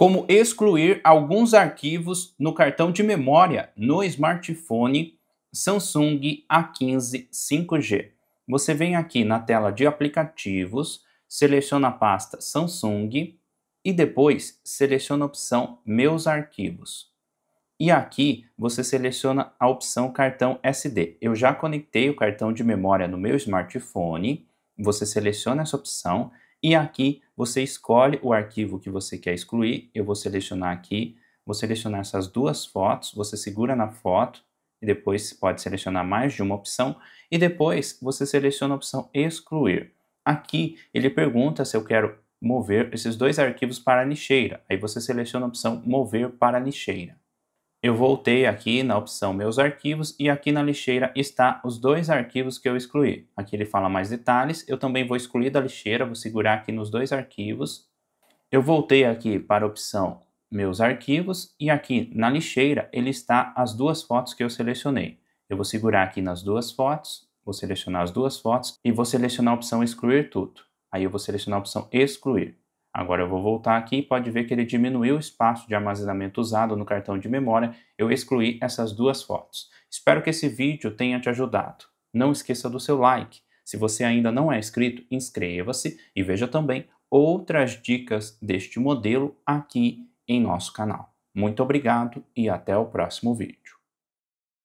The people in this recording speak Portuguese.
como excluir alguns arquivos no cartão de memória no smartphone Samsung A15 5G. Você vem aqui na tela de aplicativos, seleciona a pasta Samsung e depois seleciona a opção Meus arquivos. E aqui você seleciona a opção cartão SD. Eu já conectei o cartão de memória no meu smartphone. Você seleciona essa opção e aqui você escolhe o arquivo que você quer excluir. Eu vou selecionar aqui, vou selecionar essas duas fotos, você segura na foto e depois pode selecionar mais de uma opção e depois você seleciona a opção excluir. Aqui ele pergunta se eu quero mover esses dois arquivos para a lixeira. Aí você seleciona a opção mover para a lixeira. Eu voltei aqui na opção Meus Arquivos e aqui na lixeira está os dois arquivos que eu excluí. Aqui ele fala mais detalhes, eu também vou excluir da lixeira, vou segurar aqui nos dois arquivos. Eu voltei aqui para a opção Meus Arquivos e aqui na lixeira ele está as duas fotos que eu selecionei. Eu vou segurar aqui nas duas fotos, vou selecionar as duas fotos e vou selecionar a opção Excluir Tudo. Aí eu vou selecionar a opção Excluir. Agora eu vou voltar aqui e pode ver que ele diminuiu o espaço de armazenamento usado no cartão de memória, eu excluí essas duas fotos. Espero que esse vídeo tenha te ajudado. Não esqueça do seu like. Se você ainda não é inscrito, inscreva-se e veja também outras dicas deste modelo aqui em nosso canal. Muito obrigado e até o próximo vídeo.